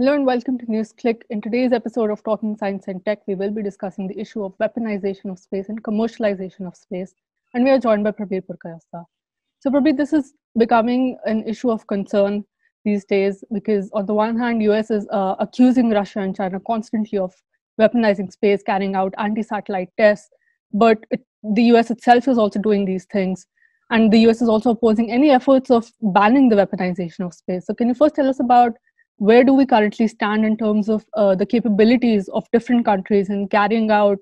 Hello and welcome to NewsClick. In today's episode of Talking Science and Tech, we will be discussing the issue of weaponization of space and commercialization of space. And we are joined by Prabir Purkayastha. So, Prabir, this is becoming an issue of concern these days because, on the one hand, US is uh, accusing Russia and China constantly of weaponizing space, carrying out anti satellite tests. But it, the US itself is also doing these things. And the US is also opposing any efforts of banning the weaponization of space. So, can you first tell us about where do we currently stand in terms of uh, the capabilities of different countries in carrying out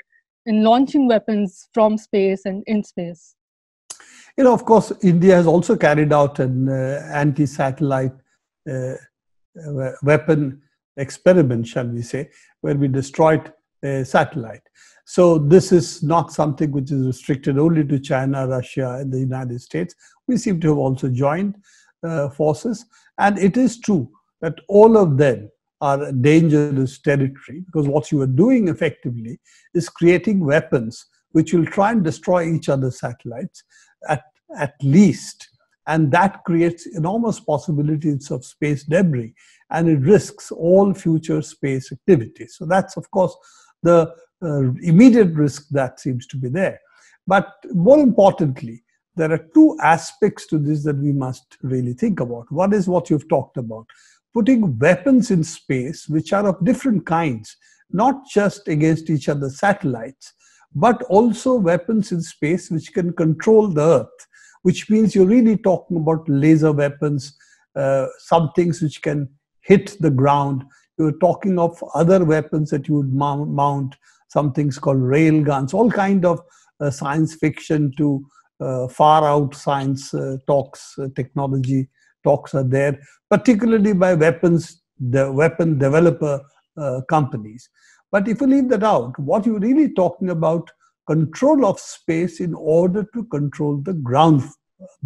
in launching weapons from space and in space you know of course india has also carried out an uh, anti satellite uh, uh, weapon experiment shall we say where we destroyed a satellite so this is not something which is restricted only to china russia and the united states we seem to have also joined uh, forces and it is true that all of them are dangerous territory because what you are doing effectively is creating weapons which will try and destroy each other's satellites at, at least. And that creates enormous possibilities of space debris and it risks all future space activities. So that's, of course, the uh, immediate risk that seems to be there. But more importantly, there are two aspects to this that we must really think about. One is what you've talked about putting weapons in space, which are of different kinds, not just against each other satellites, but also weapons in space which can control the Earth, which means you're really talking about laser weapons, uh, some things which can hit the ground. You're talking of other weapons that you would mount, some things called rail guns, all kind of uh, science fiction to uh, far out science uh, talks, uh, technology talks are there, particularly by weapons, the weapon developer uh, companies. But if you leave that out, what you're really talking about control of space in order to control the ground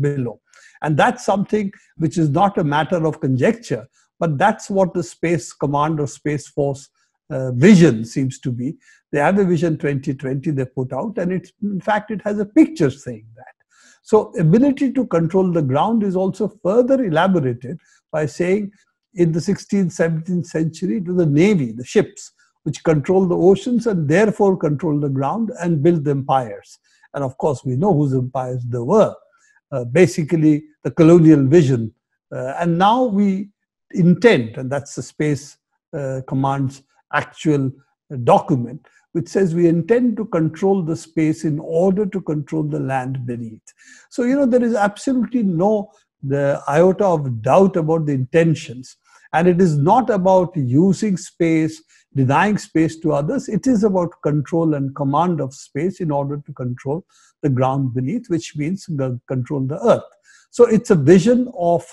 below. And that's something which is not a matter of conjecture, but that's what the space command or space force uh, vision seems to be. They have a vision 2020 they put out, and it's in fact it has a picture saying that. So ability to control the ground is also further elaborated by saying in the 16th, 17th century to the navy, the ships, which control the oceans and therefore control the ground and build empires. And of course, we know whose empires they were. Uh, basically, the colonial vision. Uh, and now we intend, and that's the Space uh, Command's actual document, which says we intend to control the space in order to control the land beneath. So, you know, there is absolutely no the iota of doubt about the intentions. And it is not about using space, denying space to others. It is about control and command of space in order to control the ground beneath, which means control the earth. So it's a vision of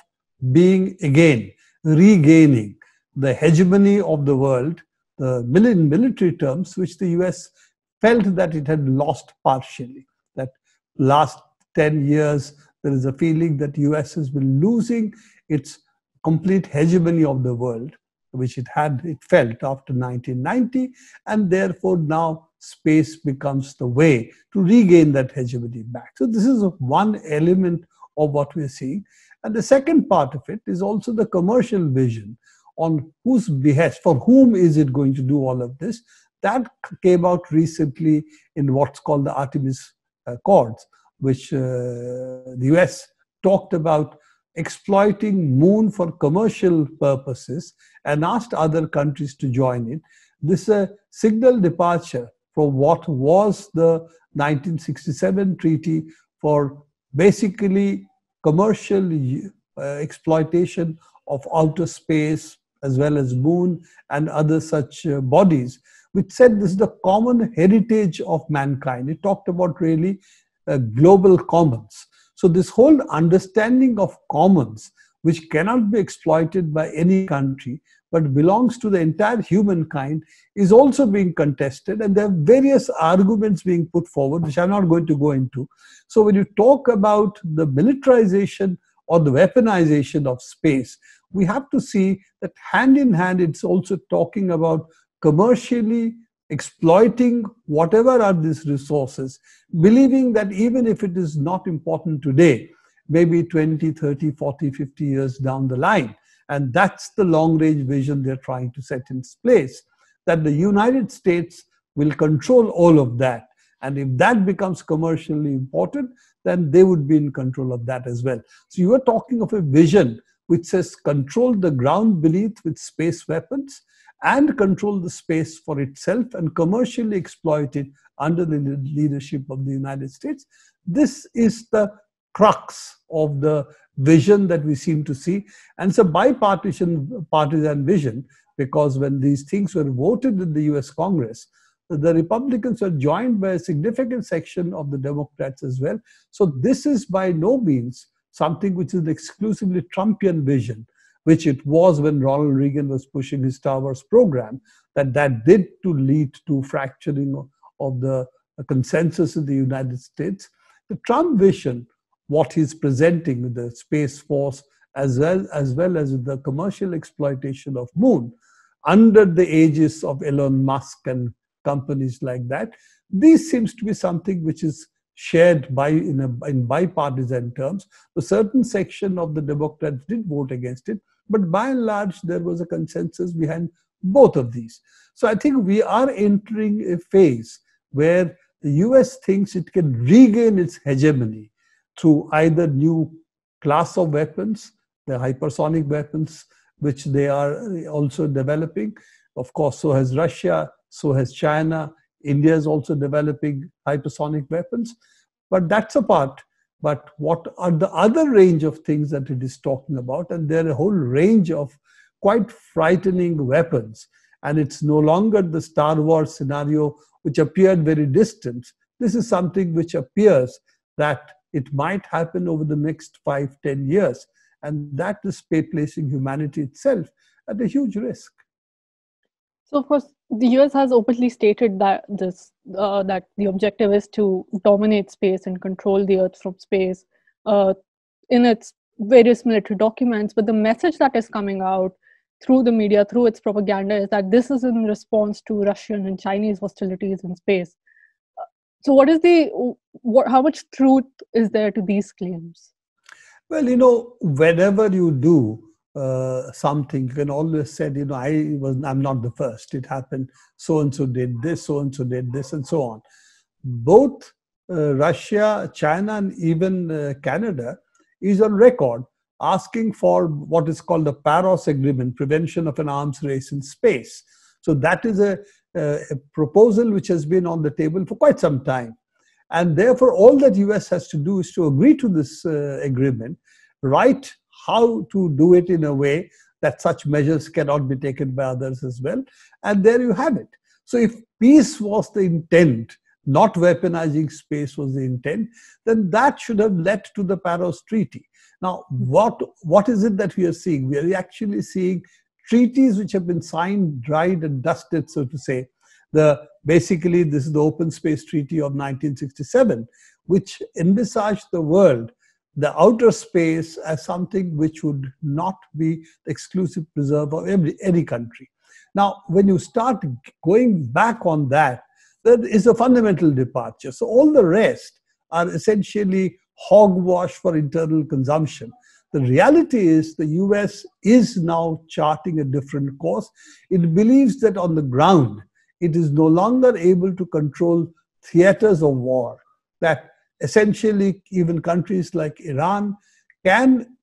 being again, regaining the hegemony of the world the in military terms, which the US felt that it had lost partially. That last 10 years, there is a feeling that US has been losing its complete hegemony of the world, which it had, it felt after 1990, and therefore now space becomes the way to regain that hegemony back. So this is one element of what we're seeing. And the second part of it is also the commercial vision on whose behest, for whom is it going to do all of this. That came out recently in what's called the Artemis Accords, uh, which uh, the US talked about exploiting moon for commercial purposes and asked other countries to join it. This is uh, a signal departure from what was the 1967 treaty for basically commercial uh, exploitation of outer space, as well as Moon and other such uh, bodies, which said this is the common heritage of mankind. It talked about really uh, global commons. So, this whole understanding of commons, which cannot be exploited by any country but belongs to the entire humankind, is also being contested. And there are various arguments being put forward, which I'm not going to go into. So, when you talk about the militarization or the weaponization of space, we have to see that hand in hand, it's also talking about commercially exploiting whatever are these resources, believing that even if it is not important today, maybe 20, 30, 40, 50 years down the line. And that's the long range vision they're trying to set in place that the United States will control all of that. And if that becomes commercially important, then they would be in control of that as well. So you are talking of a vision which says control the ground beneath with space weapons and control the space for itself and commercially exploit it under the leadership of the United States. This is the crux of the vision that we seem to see. And it's a bipartisan partisan vision because when these things were voted in the US Congress, the Republicans were joined by a significant section of the Democrats as well. So this is by no means something which is an exclusively Trumpian vision, which it was when Ronald Reagan was pushing his Star Wars program, that that did to lead to fracturing of, of the uh, consensus in the United States. The Trump vision, what he's presenting with the Space Force, as well as, well as the commercial exploitation of moon under the aegis of Elon Musk and companies like that, this seems to be something which is shared by in, a, in bipartisan terms. A certain section of the Democrats did vote against it, but by and large, there was a consensus behind both of these. So I think we are entering a phase where the US thinks it can regain its hegemony through either new class of weapons, the hypersonic weapons, which they are also developing. Of course, so has Russia, so has China, India is also developing hypersonic weapons, but that's a part. But what are the other range of things that it is talking about? And there are a whole range of quite frightening weapons. And it's no longer the Star Wars scenario, which appeared very distant. This is something which appears that it might happen over the next five, ten years. And that is placing humanity itself at a huge risk. So, of course, the US has openly stated that this uh, that the objective is to dominate space and control the Earth from space uh, in its various military documents. But the message that is coming out through the media, through its propaganda, is that this is in response to Russian and Chinese hostilities in space. So, what is the what, how much truth is there to these claims? Well, you know, whenever you do uh, something, you can always said, you know, I was, I'm not the first. It happened. So and so did this. So and so did this, and so on. Both uh, Russia, China, and even uh, Canada is on record asking for what is called the Paris Agreement, prevention of an arms race in space. So that is a, a proposal which has been on the table for quite some time. And therefore, all that US has to do is to agree to this uh, agreement, write how to do it in a way that such measures cannot be taken by others as well. And there you have it. So if peace was the intent, not weaponizing space was the intent, then that should have led to the Paris Treaty. Now, what, what is it that we are seeing? We are actually seeing treaties which have been signed, dried, and dusted, so to say. The, basically, this is the Open Space Treaty of 1967, which envisaged the world the outer space as something which would not be the exclusive preserve of every, any country. Now, when you start going back on that, that is a fundamental departure. So, all the rest are essentially hogwash for internal consumption. The reality is the US is now charting a different course. It believes that on the ground, it is no longer able to control theaters of war, that essentially even countries like Iran can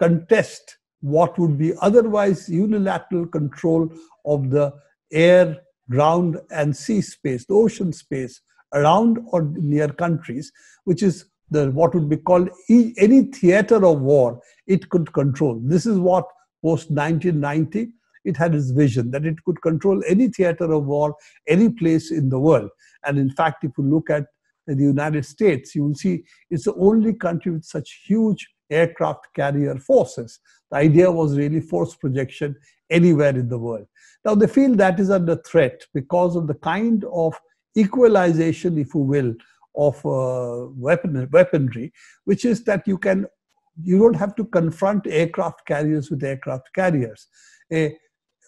contest what would be otherwise unilateral control of the air, ground, and sea space, the ocean space around or near countries, which is the, what would be called any theater of war it could control. This is what post 1990 it had its vision that it could control any theater of war, any place in the world. And in fact, if you look at the United States, you will see it's the only country with such huge aircraft carrier forces. The idea was really force projection anywhere in the world. Now they feel that is under threat because of the kind of equalization, if you will, of uh, weapon, weaponry, which is that you can you don't have to confront aircraft carriers with aircraft carriers. A,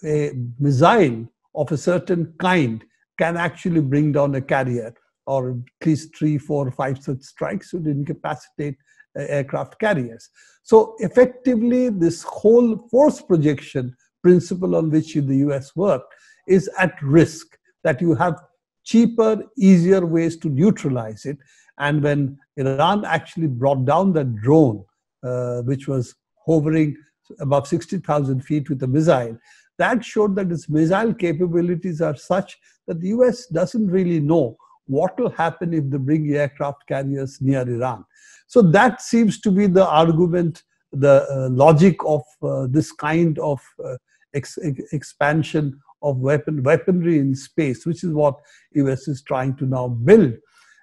a missile of a certain kind can actually bring down a carrier or at least three, four, five such strikes would incapacitate uh, aircraft carriers. So effectively, this whole force projection principle on which the US worked is at risk, that you have cheaper, easier ways to neutralize it. And when Iran actually brought down that drone, uh, which was hovering above 60,000 feet with a missile, that showed that its missile capabilities are such that the US doesn't really know what will happen if they bring aircraft carriers near Iran. So that seems to be the argument, the uh, logic of uh, this kind of uh, ex expansion of weapon weaponry in space, which is what US is trying to now build.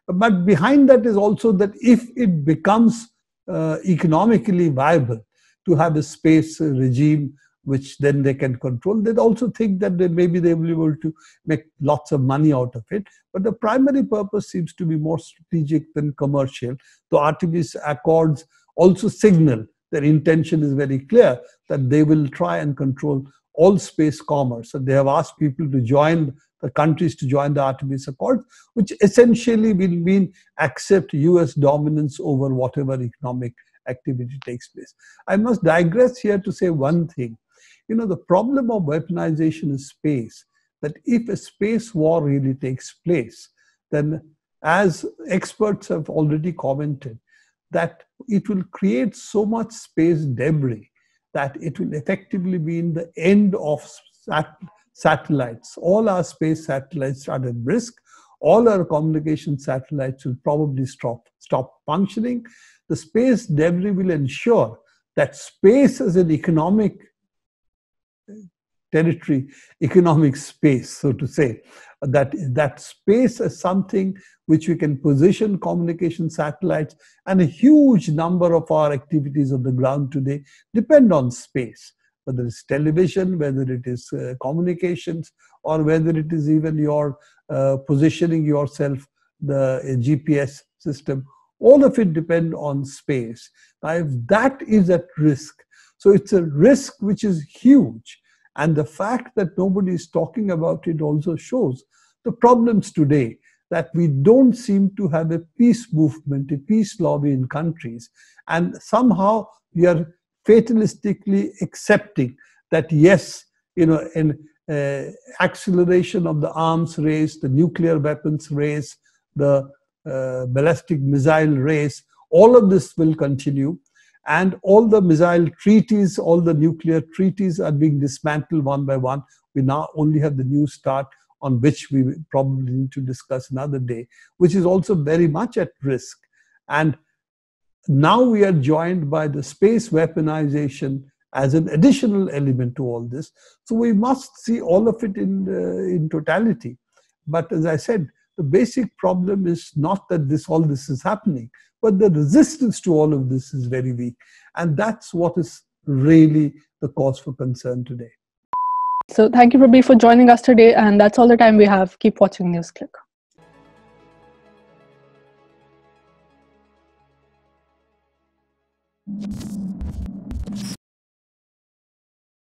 But behind that is also that if it becomes uh, economically viable to have a space regime which then they can control. They also think that they maybe they will be able to make lots of money out of it. But the primary purpose seems to be more strategic than commercial. The Artemis Accords also signal their intention is very clear that they will try and control all space commerce. So they have asked people to join the countries to join the Artemis Accords, which essentially will mean accept US dominance over whatever economic activity takes place. I must digress here to say one thing you know, the problem of weaponization is space, that if a space war really takes place, then as experts have already commented, that it will create so much space debris that it will effectively be in the end of sat- satellites. All our space satellites are at risk. All our communication satellites will probably stop, stop functioning. The space debris will ensure that space as an economic territory, economic space, so to say. That, that space is something which we can position communication satellites, and a huge number of our activities on the ground today depend on space, whether it's television, whether it is uh, communications, or whether it is even your uh, positioning yourself, the uh, GPS system. All of it depend on space. Now, if that is at risk, so it's a risk which is huge. And the fact that nobody is talking about it also shows the problems today that we don't seem to have a peace movement, a peace lobby in countries. And somehow we are fatalistically accepting that, yes, you know, an uh, acceleration of the arms race, the nuclear weapons race, the uh, ballistic missile race, all of this will continue. And all the missile treaties, all the nuclear treaties are being dismantled one by one. We now only have the new START on which we probably need to discuss another day, which is also very much at risk. And now we are joined by the space weaponization as an additional element to all this. So we must see all of it in, uh, in totality. But as I said, the basic problem is not that this all this is happening, but the resistance to all of this is very weak. And that's what is really the cause for concern today. So, thank you, Rabi, for joining us today. And that's all the time we have. Keep watching NewsClick. Thank you